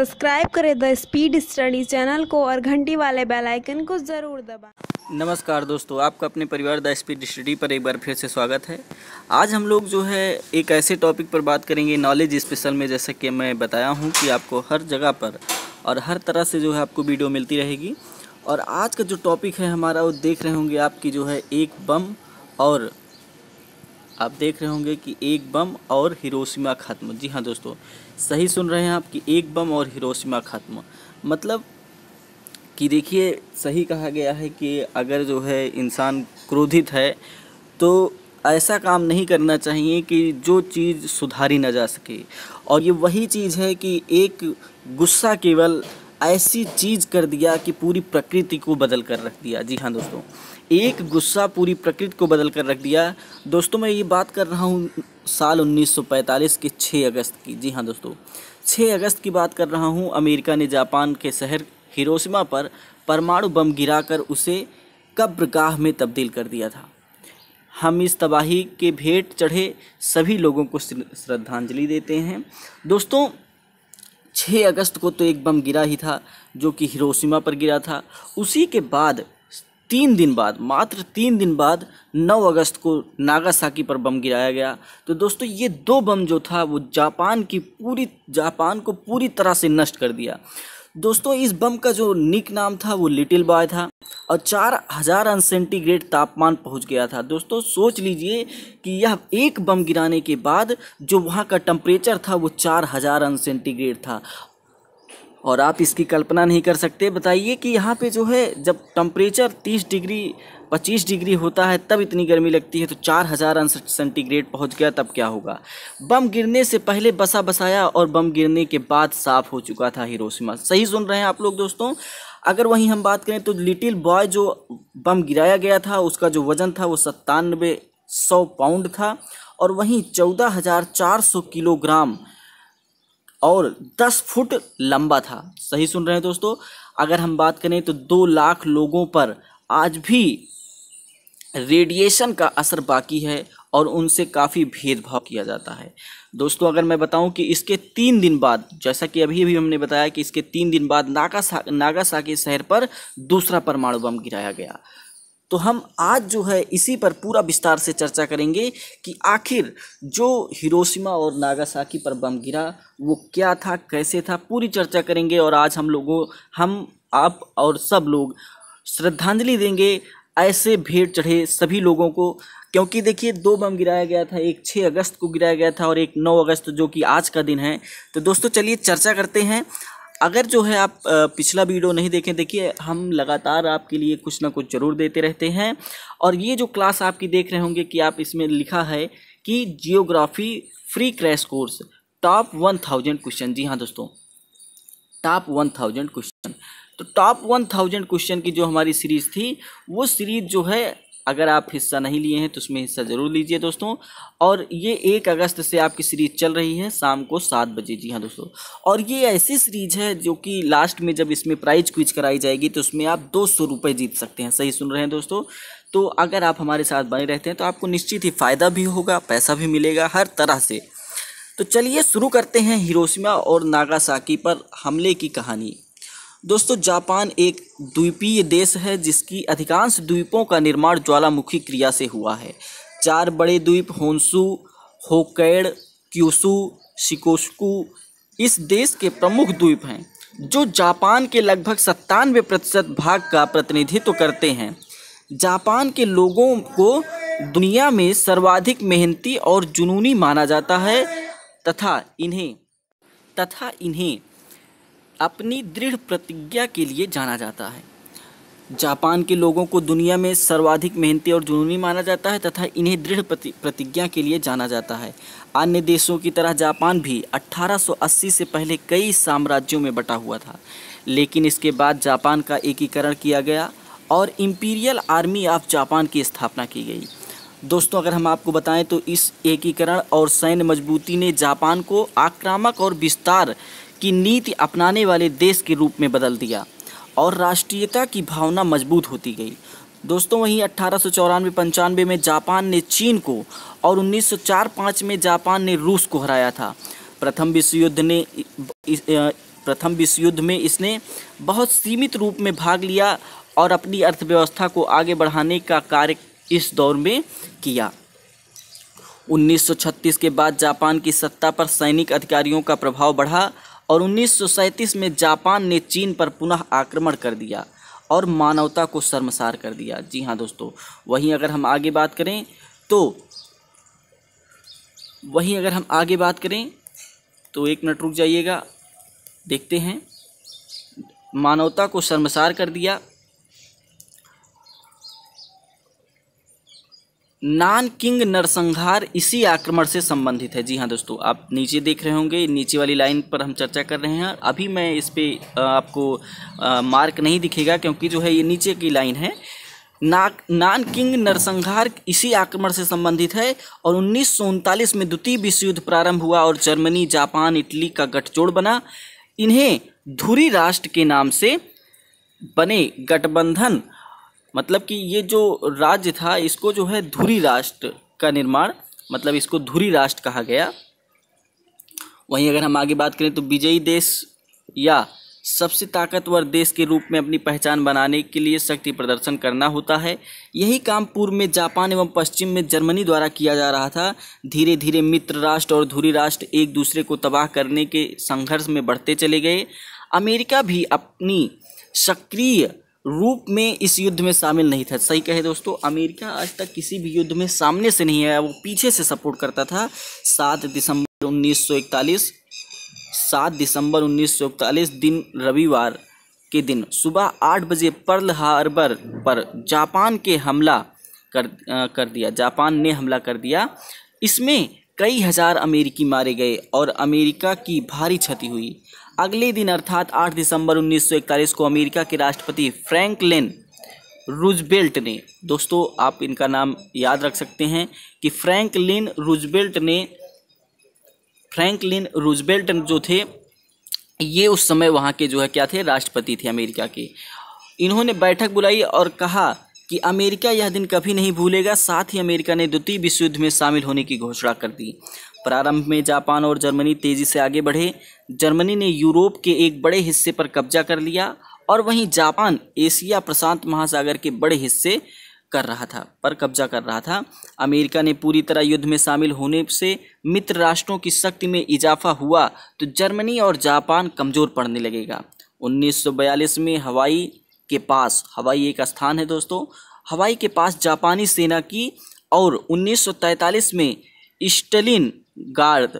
subscribe करें the speed study channel को और घंटी वाले बेल आइकन को ज़रूर दबाएं नमस्कार दोस्तों आपका अपने परिवार द स्पीड स्टडी पर एक बार फिर से स्वागत है आज हम लोग जो है एक ऐसे टॉपिक पर बात करेंगे नॉलेज स्पेशल में जैसा कि मैं बताया हूँ कि आपको हर जगह पर और हर तरह से जो है आपको वीडियो मिलती रहेगी और आज का जो टॉपिक है हमारा वो देख रहे होंगे आपकी जो है एक बम और आप देख रहे होंगे कि एक बम और हिरोशिमा खत्म जी हाँ दोस्तों सही सुन रहे हैं आप कि एक बम और हिरोशिमा ख़त्म मतलब कि देखिए सही कहा गया है कि अगर जो है इंसान क्रोधित है तो ऐसा काम नहीं करना चाहिए कि जो चीज़ सुधारी ना जा सके और ये वही चीज़ है कि एक गुस्सा केवल ऐसी चीज़ कर दिया कि पूरी प्रकृति को बदल कर रख दिया जी हाँ दोस्तों एक गुस्सा पूरी प्रकृति को बदल कर रख दिया दोस्तों मैं ये बात कर रहा हूँ साल 1945 के 6 अगस्त की जी हाँ दोस्तों 6 अगस्त की बात कर रहा हूँ अमेरिका ने जापान के शहर हिरोशिमा पर परमाणु बम गिराकर उसे कब्रगाह में तब्दील कर दिया था हम इस तबाही के भेंट चढ़े सभी लोगों को श्रद्धांजलि देते हैं दोस्तों 6 अगस्त को तो एक बम गिरा ही था जो कि हिरोशिमा पर गिरा था उसी के बाद तीन दिन बाद मात्र तीन दिन बाद 9 अगस्त को नागासाकी पर बम गिराया गया तो दोस्तों ये दो बम जो था वो जापान की पूरी जापान को पूरी तरह से नष्ट कर दिया दोस्तों इस बम का जो निक नाम था वो लिटिल बॉय था और चार हज़ार अनसेंटीग्रेड सेंटीग्रेड तापमान पहुंच गया था दोस्तों सोच लीजिए कि यह एक बम गिराने के बाद जो वहाँ का टम्परेचर था वो चार हज़ार अनसेंटीग्रेड सेंटीग्रेड था और आप इसकी कल्पना नहीं कर सकते बताइए कि यहाँ पे जो है जब टम्परेचर 30 डिग्री 25 डिग्री होता है तब इतनी गर्मी लगती है तो चार हज़ार सेंटीग्रेड पहुँच गया तब क्या होगा बम गिरने से पहले बसा बसाया और बम गिरने के बाद साफ हो चुका था हिरोशिमा सही सुन रहे हैं आप लोग दोस्तों अगर वहीं हम बात करें तो लिटिल बॉय जो बम गिराया गया था उसका जो वज़न था वो सत्तानवे सौ पाउंड था और वहीं चौदह हज़ार चार सौ किलोग्राम और दस फुट लंबा था सही सुन रहे हैं दोस्तों अगर हम बात करें तो दो लाख लोगों पर आज भी रेडिएशन का असर बाकी है और उनसे काफ़ी भेदभाव किया जाता है दोस्तों अगर मैं बताऊं कि इसके तीन दिन बाद जैसा कि अभी अभी हमने बताया कि इसके तीन दिन बाद नागा नागासाकी शहर पर दूसरा परमाणु बम गिराया गया तो हम आज जो है इसी पर पूरा विस्तार से चर्चा करेंगे कि आखिर जो हिरोशिमा और नागासाकी पर बम गिरा वो क्या था कैसे था पूरी चर्चा करेंगे और आज हम लोगों हम आप और सब लोग श्रद्धांजलि देंगे ऐसे भेड़ चढ़े सभी लोगों को क्योंकि देखिए दो बम गिराया गया था एक छः अगस्त को गिराया गया था और एक नौ अगस्त जो कि आज का दिन है तो दोस्तों चलिए चर्चा करते हैं अगर जो है आप पिछला वीडियो नहीं देखें देखिए हम लगातार आपके लिए कुछ ना कुछ ज़रूर देते रहते हैं और ये जो क्लास आपकी देख रहे होंगे कि आप इसमें लिखा है कि geography free crash course top one thousand question जी हाँ दोस्तों टॉप वन थाउजेंड क्वेश्चन तो टॉप वन थाउजेंड क्वेश्चन की जो हमारी सीरीज़ थी वो सीरीज़ जो है अगर आप हिस्सा नहीं लिए हैं तो उसमें हिस्सा ज़रूर लीजिए दोस्तों और ये एक अगस्त से आपकी सीरीज़ चल रही है शाम को सात बजे जी हाँ दोस्तों और ये ऐसी सीरीज है जो कि लास्ट में जब इसमें प्राइज क्विज कराई जाएगी तो उसमें आप दो सौ रुपये जीत सकते हैं सही सुन रहे हैं दोस्तों तो अगर आप हमारे साथ बने रहते हैं तो आपको निश्चित ही फ़ायदा भी होगा पैसा भी मिलेगा हर तरह से तो चलिए शुरू करते हैं हिरोशिमा और नागासाकी पर हमले की कहानी दोस्तों जापान एक द्वीपीय देश है जिसकी अधिकांश द्वीपों का निर्माण ज्वालामुखी क्रिया से हुआ है चार बड़े द्वीप होंसू होकैड क्यूसू शिकोस्कू इस देश के प्रमुख द्वीप हैं जो जापान के लगभग सत्तानवे प्रतिशत भाग का प्रतिनिधित्व करते हैं जापान के लोगों को दुनिया में सर्वाधिक मेहनती और जुनूनी माना जाता है तथा इन्हें तथा इन्हें अपनी दृढ़ प्रतिज्ञा के लिए जाना जाता है जापान के लोगों को दुनिया में सर्वाधिक मेहनती और जुनूनी माना जाता है तथा इन्हें दृढ़ प्रतिज्ञा के लिए जाना जाता है अन्य देशों की तरह जापान भी 1880 से पहले कई साम्राज्यों में बटा हुआ था लेकिन इसके बाद जापान का एकीकरण किया गया और इम्पीरियल आर्मी ऑफ जापान की स्थापना की गई दोस्तों अगर हम आपको बताएं तो इस एकीकरण और सैन्य मजबूती ने जापान को आक्रामक और विस्तार की नीति अपनाने वाले देश के रूप में बदल दिया और राष्ट्रीयता की भावना मजबूत होती गई दोस्तों वहीं अट्ठारह सौ चौरानवे पंचानवे में जापान ने चीन को और उन्नीस सौ चार पाँच में जापान ने रूस को हराया था प्रथम विश्व युद्ध ने प्रथम विश्व युद्ध में इसने बहुत सीमित रूप में भाग लिया और अपनी अर्थव्यवस्था को आगे बढ़ाने का कार्य इस दौर में किया 1936 के बाद जापान की सत्ता पर सैनिक अधिकारियों का प्रभाव बढ़ा और 1937 में जापान ने चीन पर पुनः आक्रमण कर दिया और मानवता को शर्मसार कर दिया जी हाँ दोस्तों वहीं अगर हम आगे बात करें तो वहीं अगर हम आगे बात करें तो एक मिनट रुक जाइएगा देखते हैं मानवता को शर्मसार कर दिया नान किंग नरसंहार इसी आक्रमण से संबंधित है जी हाँ दोस्तों आप नीचे देख रहे होंगे नीचे वाली लाइन पर हम चर्चा कर रहे हैं अभी मैं इस पर आपको मार्क नहीं दिखेगा क्योंकि जो है ये नीचे की लाइन है ना नान किंग नरसंहार इसी आक्रमण से संबंधित है और उन्नीस में द्वितीय विश्व युद्ध प्रारंभ हुआ और जर्मनी जापान इटली का गठजोड़ बना इन्हें धुरी राष्ट्र के नाम से बने गठबंधन मतलब कि ये जो राज्य था इसको जो है धुरी राष्ट्र का निर्माण मतलब इसको धुरी राष्ट्र कहा गया वहीं अगर हम आगे बात करें तो विजयी देश या सबसे ताकतवर देश के रूप में अपनी पहचान बनाने के लिए शक्ति प्रदर्शन करना होता है यही काम पूर्व में जापान एवं पश्चिम में जर्मनी द्वारा किया जा रहा था धीरे धीरे मित्र राष्ट्र और धुरी राष्ट्र एक दूसरे को तबाह करने के संघर्ष में बढ़ते चले गए अमेरिका भी अपनी सक्रिय रूप में इस युद्ध में शामिल नहीं था सही कहे दोस्तों अमेरिका आज तक किसी भी युद्ध में सामने से नहीं आया वो पीछे से सपोर्ट करता था सात दिसंबर 1941 सात दिसंबर 1941 दिन रविवार के दिन सुबह आठ बजे पर्ल हार्बर पर जापान के हमला कर आ, कर दिया जापान ने हमला कर दिया इसमें कई हज़ार अमेरिकी मारे गए और अमेरिका की भारी क्षति हुई अगले दिन अर्थात 8 दिसंबर 1941 को अमेरिका के राष्ट्रपति फ्रैंकलिन रूजबेल्ट ने दोस्तों आप इनका नाम याद रख सकते हैं कि फ्रैंकलिन रूजबेल्ट ने फ्रैंकलिन रूजबेल्ट जो थे ये उस समय वहाँ के जो है क्या थे राष्ट्रपति थे अमेरिका के इन्होंने बैठक बुलाई और कहा कि अमेरिका यह दिन कभी नहीं भूलेगा साथ ही अमेरिका ने द्वितीय विश्व युद्ध में शामिल होने की घोषणा कर दी प्रारंभ में जापान और जर्मनी तेजी से आगे बढ़े जर्मनी ने यूरोप के एक बड़े हिस्से पर कब्जा कर लिया और वहीं जापान एशिया प्रशांत महासागर के बड़े हिस्से कर रहा था पर कब्जा कर रहा था अमेरिका ने पूरी तरह युद्ध में शामिल होने से मित्र राष्ट्रों की शक्ति में इजाफा हुआ तो जर्मनी और जापान कमज़ोर पड़ने लगेगा 1942 में हवाई के पास हवाई एक स्थान है दोस्तों हवाई के पास जापानी सेना की और 1943 में स्टलिन गार्ड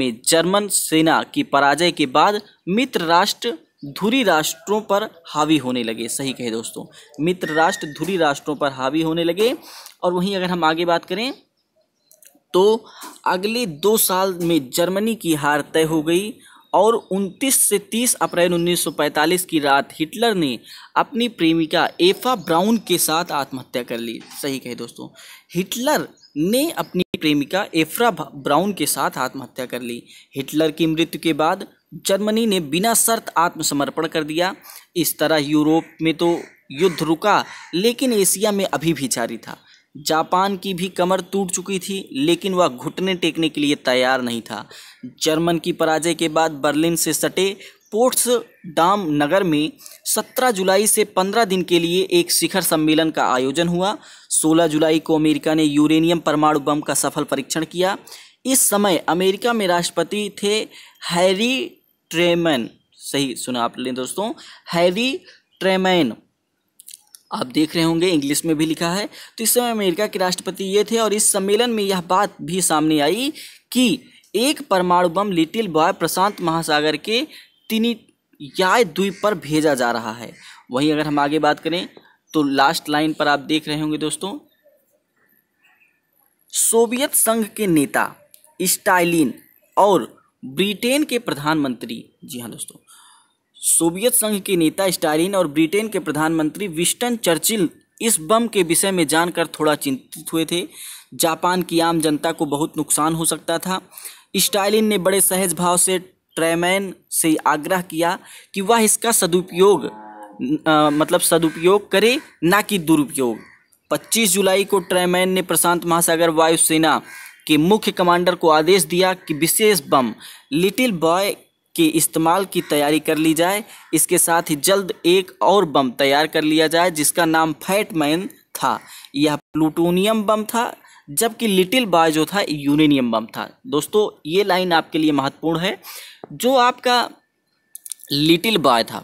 में जर्मन सेना की पराजय के बाद मित्र राष्ट्र धुरी राष्ट्रों पर हावी होने लगे सही कहे दोस्तों मित्र राष्ट्र धुरी राष्ट्रों पर हावी होने लगे और वहीं अगर हम आगे बात करें तो अगले दो साल में जर्मनी की हार तय हो गई और 29 से 30 अप्रैल 1945 की रात हिटलर ने अपनी प्रेमिका एफा ब्राउन के साथ आत्महत्या कर ली सही कहे दोस्तों हिटलर ने अपनी प्रेमिका एफ्रा ब्राउन के साथ आत्महत्या कर ली हिटलर की मृत्यु के बाद जर्मनी ने बिना शर्त आत्मसमर्पण कर दिया इस तरह यूरोप में तो युद्ध रुका लेकिन एशिया में अभी भी जारी था जापान की भी कमर टूट चुकी थी लेकिन वह घुटने टेकने के लिए तैयार नहीं था जर्मन की पराजय के बाद बर्लिन से सटे पोर्ट्स डाम नगर में 17 जुलाई से 15 दिन के लिए एक शिखर सम्मेलन का आयोजन हुआ 16 जुलाई को अमेरिका ने यूरेनियम परमाणु बम का सफल परीक्षण किया इस समय अमेरिका में राष्ट्रपति थे हैरी ट्रेमैन सही सुना लें दोस्तों हैरी ट्रेमैन आप देख रहे होंगे इंग्लिश में भी लिखा है तो इस समय अमेरिका के राष्ट्रपति ये थे और इस सम्मेलन में यह बात भी सामने आई कि एक परमाणु बम लिटिल बॉय प्रशांत महासागर के तिनी याय द्वीप पर भेजा जा रहा है वहीं अगर हम आगे बात करें तो लास्ट लाइन पर आप देख रहे होंगे दोस्तों सोवियत संघ के नेता स्टालिन और ब्रिटेन के प्रधानमंत्री जी हाँ दोस्तों सोवियत संघ के नेता स्टालिन और ब्रिटेन के प्रधानमंत्री विस्टन चर्चिल इस बम के विषय में जानकर थोड़ा चिंतित हुए थे जापान की आम जनता को बहुत नुकसान हो सकता था स्टालिन ने बड़े सहज भाव से ट्रेमैन से आग्रह किया कि वह इसका सदुपयोग मतलब सदुपयोग करे ना कि दुरुपयोग 25 जुलाई को ट्रेमैन ने प्रशांत महासागर वायुसेना के मुख्य कमांडर को आदेश दिया कि विशेष बम लिटिल बॉय के इस्तेमाल की तैयारी कर ली जाए इसके साथ ही जल्द एक और बम तैयार कर लिया जाए जिसका नाम फैट मैन था यह प्लूटोनियम बम था जबकि लिटिल बॉय जो था यूरेनियम बम था दोस्तों ये लाइन आपके लिए महत्वपूर्ण है जो आपका लिटिल बॉय था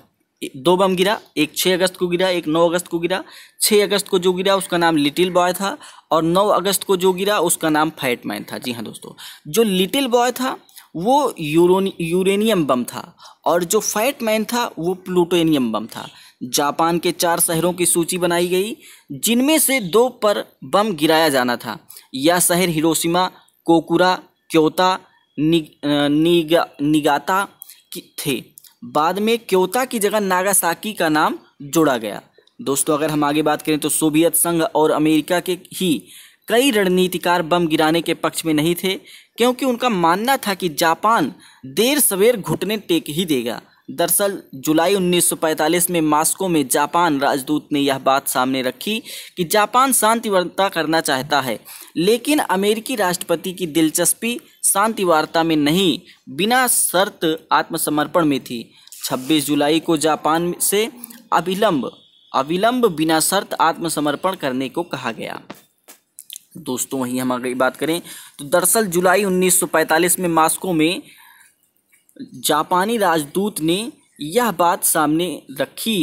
दो बम गिरा एक 6 अगस्त को गिरा एक 9 अगस्त को गिरा 6 अगस्त को जो गिरा उसका नाम लिटिल बॉय था और 9 अगस्त को जो गिरा उसका नाम फैट मैन था जी हाँ दोस्तों जो लिटिल बॉय था वो यूरेनियम बम था और जो फैट मैन था वो प्लूटोनियम बम था जापान के चार शहरों की सूची बनाई गई जिनमें से दो पर बम गिराया जाना था यह शहर हिरोशिमा कोकुरा क्योता नि, निगा, निगाता थे बाद में क्योता की जगह नागासाकी का नाम जोड़ा गया दोस्तों अगर हम आगे बात करें तो सोवियत संघ और अमेरिका के ही कई रणनीतिकार बम गिराने के पक्ष में नहीं थे क्योंकि उनका मानना था कि जापान देर सवेर घुटने टेक ही देगा दरअसल जुलाई 1945 में मास्को में जापान राजदूत ने यह बात सामने रखी कि जापान शांति वार्ता करना चाहता है लेकिन अमेरिकी राष्ट्रपति की दिलचस्पी शांति वार्ता में नहीं बिना शर्त आत्मसमर्पण में थी 26 जुलाई को जापान से अविलंब अविलंब बिना शर्त आत्मसमर्पण करने को कहा गया दोस्तों वहीं हम अगर बात करें तो दरअसल जुलाई 1945 में मास्को में जापानी राजदूत ने यह बात सामने रखी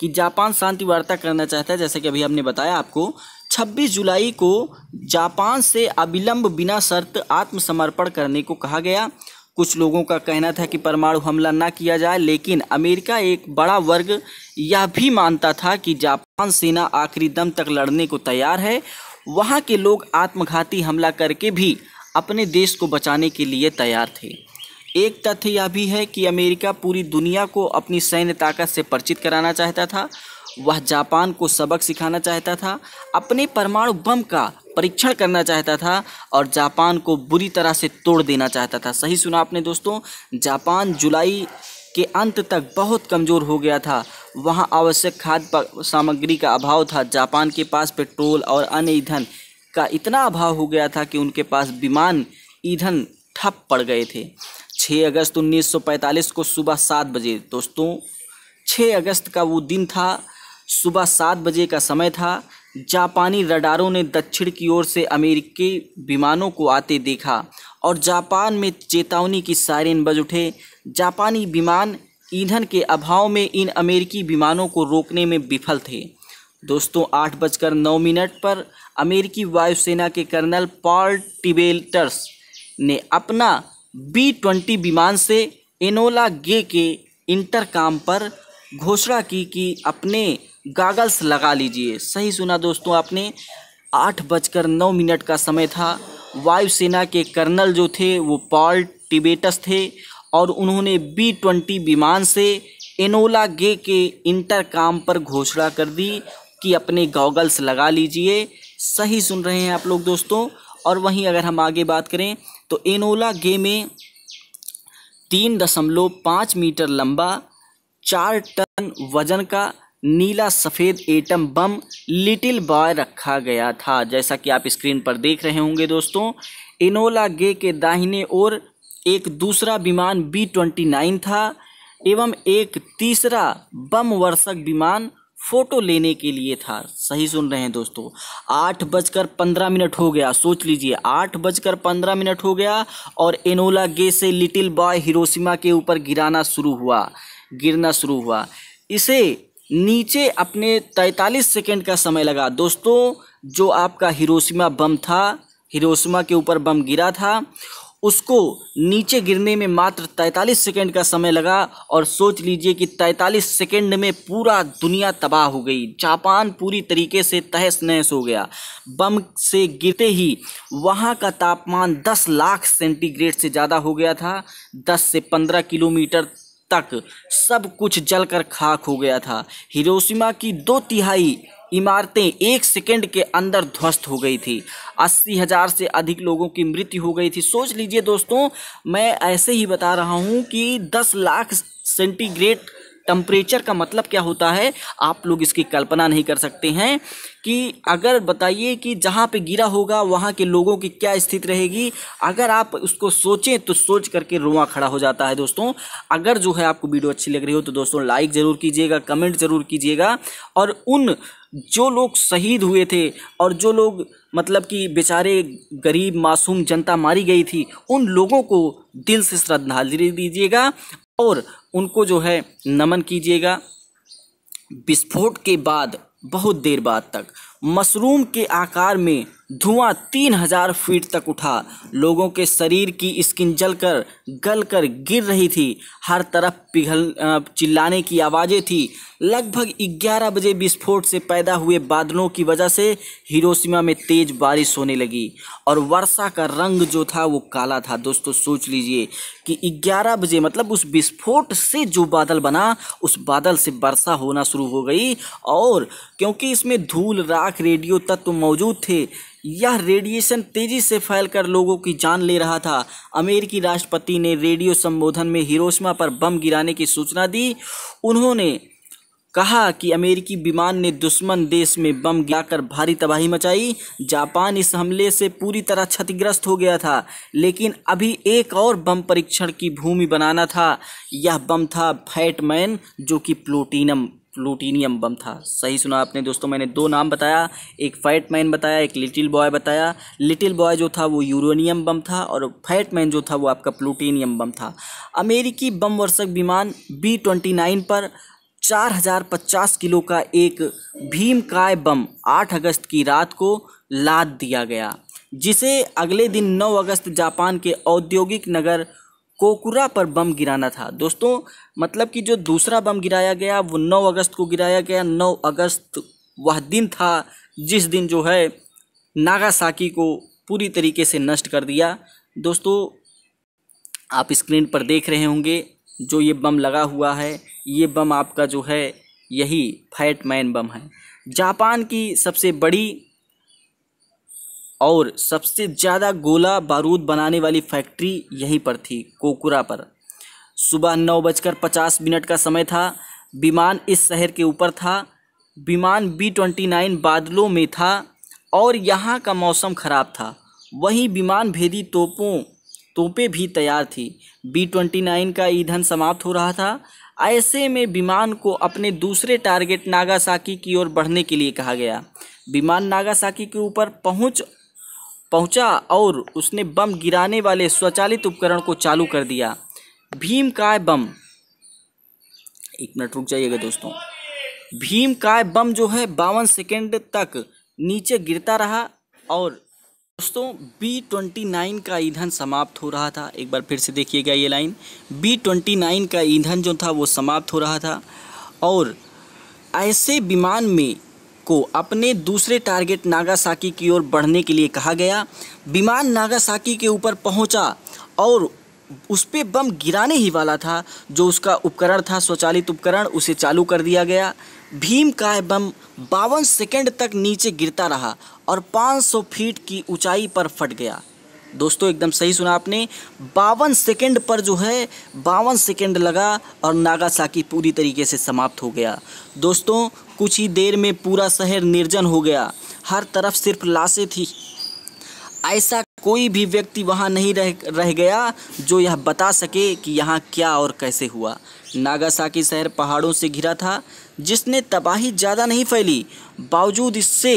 कि जापान शांति वार्ता करना चाहता है जैसे कि अभी हमने बताया आपको 26 जुलाई को जापान से अविलंब बिना शर्त आत्मसमर्पण करने को कहा गया कुछ लोगों का कहना था कि परमाणु हमला ना किया जाए लेकिन अमेरिका एक बड़ा वर्ग यह भी मानता था कि जापान सेना आखिरी दम तक लड़ने को तैयार है वहाँ के लोग आत्मघाती हमला करके भी अपने देश को बचाने के लिए तैयार थे एक तथ्य यह भी है कि अमेरिका पूरी दुनिया को अपनी सैन्य ताकत से परिचित कराना चाहता था वह जापान को सबक सिखाना चाहता था अपने परमाणु बम का परीक्षण करना चाहता था और जापान को बुरी तरह से तोड़ देना चाहता था सही सुना आपने दोस्तों जापान जुलाई के अंत तक बहुत कमज़ोर हो गया था वहां आवश्यक खाद्य सामग्री का अभाव था जापान के पास पेट्रोल और अन्य ईंधन का इतना अभाव हो गया था कि उनके पास विमान ईंधन ठप पड़ गए थे 6 अगस्त 1945 को सुबह सात बजे दोस्तों 6 अगस्त का वो दिन था सुबह सात बजे का समय था जापानी रडारों ने दक्षिण की ओर से अमेरिकी विमानों को आते देखा और जापान में चेतावनी की सायरन बज उठे जापानी विमान ईंधन के अभाव में इन अमेरिकी विमानों को रोकने में विफल थे दोस्तों आठ बजकर नौ मिनट पर अमेरिकी वायुसेना के कर्नल पॉल टिबेल्टर्स ने अपना बी ट्वेंटी विमान से एनोला गे के इंटरकाम पर घोषणा की कि अपने गागल्स लगा लीजिए सही सुना दोस्तों आपने आठ बजकर नौ मिनट का समय था वायुसेना के कर्नल जो थे वो पॉल टिबेटस थे और उन्होंने बी ट्वेंटी विमान से एनोला गे के इंटरकाम पर घोषणा कर दी कि अपने गॉगल्स लगा लीजिए सही सुन रहे हैं आप लोग दोस्तों और वहीं अगर हम आगे बात करें तो एनोला गे में तीन दशमलव पाँच मीटर लंबा चार टन वजन का नीला सफ़ेद एटम बम लिटिल बॉय रखा गया था जैसा कि आप स्क्रीन पर देख रहे होंगे दोस्तों इनोला गे के दाहिने ओर एक दूसरा विमान बी ट्वेंटी नाइन था एवं एक तीसरा बम वर्षक विमान फोटो लेने के लिए था सही सुन रहे हैं दोस्तों आठ बजकर पंद्रह मिनट हो गया सोच लीजिए आठ बजकर पंद्रह मिनट हो गया और एनोला गे से लिटिल बॉय हिरोशिमा के ऊपर गिराना शुरू हुआ गिरना शुरू हुआ इसे नीचे अपने तैंतालीस सेकेंड का समय लगा दोस्तों जो आपका हिरोशिमा बम था हिरोशिमा के ऊपर बम गिरा था उसको नीचे गिरने में मात्र 43 सेकंड का समय लगा और सोच लीजिए कि 43 सेकंड में पूरा दुनिया तबाह हो गई जापान पूरी तरीके से तहस नहस हो गया बम से गिरते ही वहाँ का तापमान 10 लाख सेंटीग्रेड से ज़्यादा हो गया था 10 से 15 किलोमीटर तक सब कुछ जलकर खाक हो गया था हिरोशिमा की दो तिहाई इमारतें एक सेकेंड के अंदर ध्वस्त हो गई थी अस्सी हज़ार से अधिक लोगों की मृत्यु हो गई थी सोच लीजिए दोस्तों मैं ऐसे ही बता रहा हूँ कि दस लाख सेंटीग्रेड टम्परेचर का मतलब क्या होता है आप लोग इसकी कल्पना नहीं कर सकते हैं कि अगर बताइए कि जहाँ पे गिरा होगा वहाँ के लोगों की क्या स्थिति रहेगी अगर आप उसको सोचें तो सोच करके रुआ खड़ा हो जाता है दोस्तों अगर जो है आपको वीडियो अच्छी लग रही हो तो दोस्तों लाइक ज़रूर कीजिएगा कमेंट ज़रूर कीजिएगा और उन जो लोग शहीद हुए थे और जो लोग मतलब कि बेचारे गरीब मासूम जनता मारी गई थी उन लोगों को दिल से श्रद्धांजलि दीजिएगा और उनको जो है नमन कीजिएगा विस्फोट के बाद बहुत देर बाद तक मशरूम के आकार में धुआं तीन हजार फीट तक उठा लोगों के शरीर की स्किन जलकर गलकर गिर रही थी हर तरफ पिघल चिल्लाने की आवाज़ें थी लगभग 11 बजे विस्फोट से पैदा हुए बादलों की वजह से हिरोशिमा में तेज बारिश होने लगी और वर्षा का रंग जो था वो काला था दोस्तों सोच लीजिए कि 11 बजे मतलब उस विस्फोट से जो बादल बना उस बादल से वर्षा होना शुरू हो गई और क्योंकि इसमें धूल राख रेडियो तत्व मौजूद थे यह रेडिएशन तेजी से फैलकर लोगों की जान ले रहा था अमेरिकी राष्ट्रपति ने रेडियो संबोधन में हिरोशिमा पर बम गिराने की सूचना दी उन्होंने कहा कि अमेरिकी विमान ने दुश्मन देश में बम गिराकर भारी तबाही मचाई जापान इस हमले से पूरी तरह क्षतिग्रस्त हो गया था लेकिन अभी एक और बम परीक्षण की भूमि बनाना था यह बम था फैटमैन जो कि प्लूटीनम प्लूटीनियम बम था सही सुना आपने दोस्तों मैंने दो नाम बताया एक फैट मैन बताया एक लिटिल बॉय बताया लिटिल बॉय जो था वो यूरोनियम बम था और फैट मैन जो था वो आपका प्लूटीनियम बम था अमेरिकी बम वर्षक विमान बी ट्वेंटी नाइन पर चार हजार पचास किलो का एक भीम काय बम आठ अगस्त की रात को लाद दिया गया जिसे अगले दिन नौ अगस्त जापान के औद्योगिक नगर कोकुरा पर बम गिराना था दोस्तों मतलब कि जो दूसरा बम गिराया गया वो 9 अगस्त को गिराया गया 9 अगस्त वह दिन था जिस दिन जो है नागासाकी को पूरी तरीके से नष्ट कर दिया दोस्तों आप स्क्रीन पर देख रहे होंगे जो ये बम लगा हुआ है ये बम आपका जो है यही फैट मैन बम है जापान की सबसे बड़ी और सबसे ज़्यादा गोला बारूद बनाने वाली फैक्ट्री यहीं पर थी कोकुरा पर सुबह नौ बजकर पचास मिनट का समय था विमान इस शहर के ऊपर था विमान बी ट्वेंटी नाइन बादलों में था और यहाँ का मौसम ख़राब था वहीं विमान भेदी तोपों तोपें भी तैयार थी बी ट्वेंटी नाइन का ईंधन समाप्त हो रहा था ऐसे में विमान को अपने दूसरे टारगेट नागासाकी की ओर बढ़ने के लिए कहा गया विमान नागासाकी के ऊपर पहुंच पहुंचा और उसने बम गिराने वाले स्वचालित उपकरण को चालू कर दिया भीम काय बम एक मिनट रुक जाइएगा दोस्तों भीम काय बम जो है बावन सेकेंड तक नीचे गिरता रहा और दोस्तों बी ट्वेंटी नाइन का ईंधन समाप्त हो रहा था एक बार फिर से देखिएगा ये लाइन बी ट्वेंटी नाइन का ईंधन जो था वो समाप्त हो रहा था और ऐसे विमान में को अपने दूसरे टारगेट नागासाकी की ओर बढ़ने के लिए कहा गया विमान नागासाकी के ऊपर पहुंचा और उस पर बम गिराने ही वाला था जो उसका उपकरण था स्वचालित उपकरण उसे चालू कर दिया गया भीम का बम बावन सेकंड तक नीचे गिरता रहा और 500 फीट की ऊंचाई पर फट गया दोस्तों एकदम सही सुना आपने बावन सेकंड पर जो है बावन सेकंड लगा और नागासाकी पूरी तरीके से समाप्त हो गया दोस्तों कुछ ही देर में पूरा शहर निर्जन हो गया हर तरफ सिर्फ लाशें थी ऐसा कोई भी व्यक्ति वहाँ नहीं रह रह गया जो यह बता सके कि यहाँ क्या और कैसे हुआ नागासाकी शहर पहाड़ों से घिरा था जिसने तबाही ज़्यादा नहीं फैली बावजूद इससे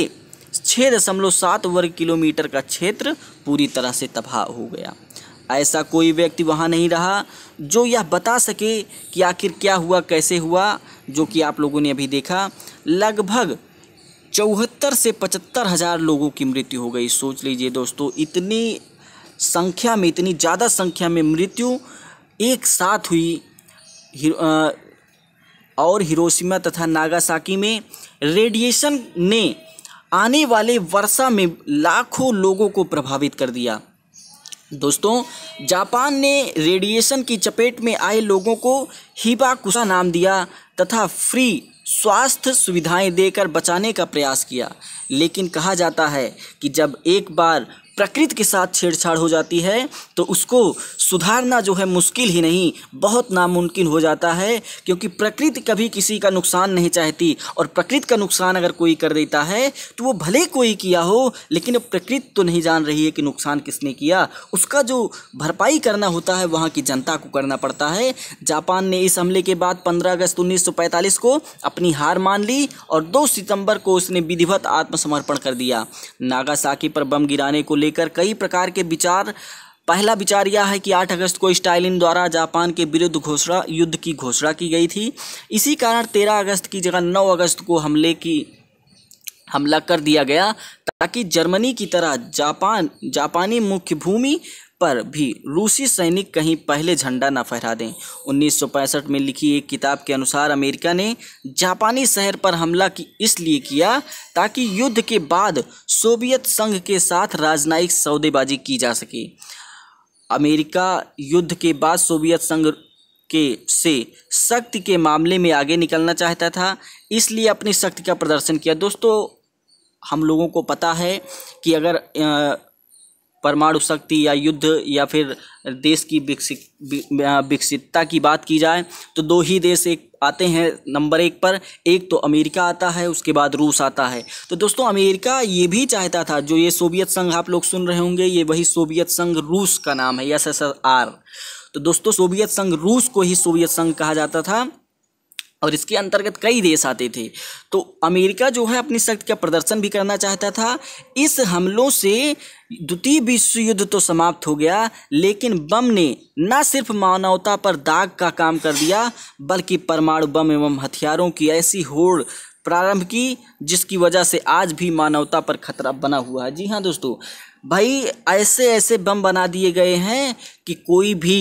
छः दशमलव सात वर्ग किलोमीटर का क्षेत्र पूरी तरह से तबाह हो गया ऐसा कोई व्यक्ति वहाँ नहीं रहा जो यह बता सके कि आखिर क्या हुआ कैसे हुआ जो कि आप लोगों ने अभी देखा लगभग चौहत्तर से पचहत्तर हज़ार लोगों की मृत्यु हो गई सोच लीजिए दोस्तों इतनी संख्या में इतनी ज़्यादा संख्या में मृत्यु एक साथ हुई हिर, और हिरोशिमा तथा नागासाकी में रेडिएशन ने आने वाले वर्षा में लाखों लोगों को प्रभावित कर दिया दोस्तों जापान ने रेडिएशन की चपेट में आए लोगों को हिबाकुसा नाम दिया तथा फ्री स्वास्थ्य सुविधाएं देकर बचाने का प्रयास किया लेकिन कहा जाता है कि जब एक बार प्रकृति के साथ छेड़छाड़ हो जाती है तो उसको सुधारना जो है मुश्किल ही नहीं बहुत नामुमकिन हो जाता है क्योंकि प्रकृति कभी किसी का नुकसान नहीं चाहती और प्रकृति का नुकसान अगर कोई कर देता है तो वो भले कोई किया हो लेकिन प्रकृति तो नहीं जान रही है कि नुकसान किसने किया उसका जो भरपाई करना होता है वहाँ की जनता को करना पड़ता है जापान ने इस हमले के बाद पंद्रह अगस्त पैंतालीस को अपनी हार मान ली और दो सितंबर को उसने विधिवत आत्मसमर्पण कर दिया नागासाकी पर बम गिराने को लेकर कई प्रकार के विचार पहला विचार यह है कि 8 अगस्त को स्टालिन द्वारा जापान के विरुद्ध घोषणा युद्ध की घोषणा की गई थी इसी कारण 13 अगस्त की जगह 9 अगस्त को हमले की हमला कर दिया गया ताकि जर्मनी की तरह जापान जापानी मुख्य भूमि पर भी रूसी सैनिक कहीं पहले झंडा न फहरा दें उन्नीस में लिखी एक किताब के अनुसार अमेरिका ने जापानी शहर पर हमला की इसलिए किया ताकि युद्ध के बाद सोवियत संघ के साथ राजनयिक सौदेबाजी की जा सके अमेरिका युद्ध के बाद सोवियत संघ के से शक्ति के मामले में आगे निकलना चाहता था इसलिए अपनी शक्ति का प्रदर्शन किया दोस्तों हम लोगों को पता है कि अगर परमाणु शक्ति या युद्ध या फिर देश की विकसित विकसितता की बात की जाए तो दो ही देश एक आते हैं नंबर एक पर एक तो अमेरिका आता है उसके बाद रूस आता है तो दोस्तों अमेरिका ये भी चाहता था जो ये सोवियत संघ आप लोग सुन रहे होंगे ये वही सोवियत संघ रूस का नाम है एस तो दोस्तों सोवियत संघ रूस को ही सोवियत संघ कहा जाता था और इसके अंतर्गत कई देश आते थे तो अमेरिका जो है अपनी शक्ति का प्रदर्शन भी करना चाहता था इस हमलों से द्वितीय विश्व युद्ध तो समाप्त हो गया लेकिन बम ने न सिर्फ मानवता पर दाग का काम कर दिया बल्कि परमाणु बम एवं हथियारों की ऐसी होड़ प्रारंभ की जिसकी वजह से आज भी मानवता पर खतरा बना हुआ है जी हाँ दोस्तों भाई ऐसे ऐसे बम बना दिए गए हैं कि कोई भी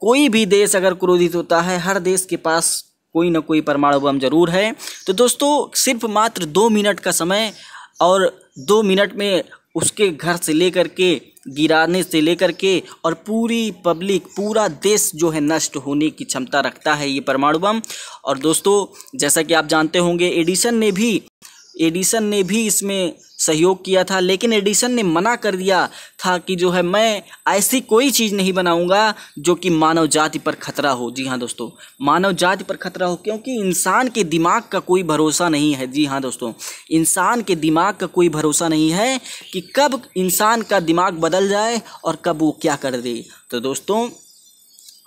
कोई भी देश अगर क्रोधित होता है हर देश के पास कोई ना कोई परमाणु बम जरूर है तो दोस्तों सिर्फ मात्र दो मिनट का समय और दो मिनट में उसके घर से लेकर के गिराने से लेकर के और पूरी पब्लिक पूरा देश जो है नष्ट होने की क्षमता रखता है ये परमाणु बम और दोस्तों जैसा कि आप जानते होंगे एडिसन ने भी एडिसन ने भी इसमें सहयोग किया था लेकिन एडिसन ने मना कर दिया था कि जो है मैं ऐसी कोई चीज़ नहीं बनाऊंगा जो कि मानव जाति पर खतरा हो जी हाँ दोस्तों मानव जाति पर खतरा हो क्योंकि इंसान के दिमाग का कोई भरोसा नहीं है जी हाँ दोस्तों इंसान के दिमाग का कोई भरोसा नहीं है कि कब इंसान का दिमाग बदल जाए और कब वो क्या कर दे तो दोस्तों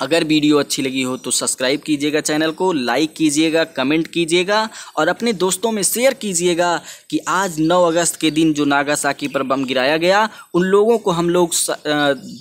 अगर वीडियो अच्छी लगी हो तो सब्सक्राइब कीजिएगा चैनल को लाइक कीजिएगा कमेंट कीजिएगा और अपने दोस्तों में शेयर कीजिएगा कि आज 9 अगस्त के दिन जो नागासाकी पर बम गिराया गया उन लोगों को हम लोग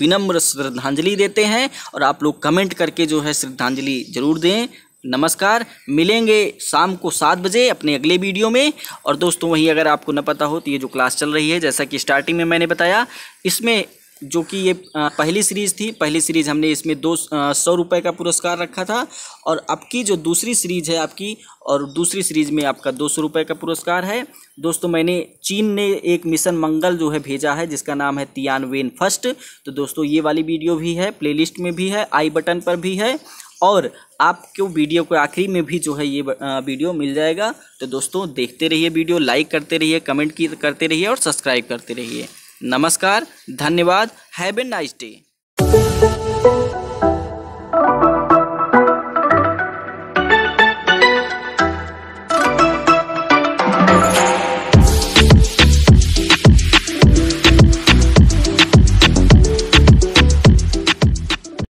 विनम्र श्रद्धांजलि देते हैं और आप लोग कमेंट करके जो है श्रद्धांजलि ज़रूर दें नमस्कार मिलेंगे शाम को सात बजे अपने अगले वीडियो में और दोस्तों वहीं अगर आपको न पता हो तो ये जो क्लास चल रही है जैसा कि स्टार्टिंग में मैंने बताया इसमें जो कि ये पहली सीरीज़ थी पहली सीरीज़ हमने इसमें दो सौ रुपये का पुरस्कार रखा था और अब की जो दूसरी सीरीज़ है आपकी और दूसरी सीरीज़ में आपका दो सौ रुपये का पुरस्कार है दोस्तों मैंने चीन ने एक मिशन मंगल जो है भेजा है जिसका नाम है तियान वेन फर्स्ट तो दोस्तों ये वाली वीडियो भी है प्ले में भी है आई बटन पर भी है और आपको वीडियो के आखिरी में भी जो है ये वीडियो मिल जाएगा तो दोस्तों देखते रहिए वीडियो लाइक करते रहिए कमेंट की करते रहिए और सब्सक्राइब करते रहिए नमस्कार धन्यवाद हैव ए नाइस डे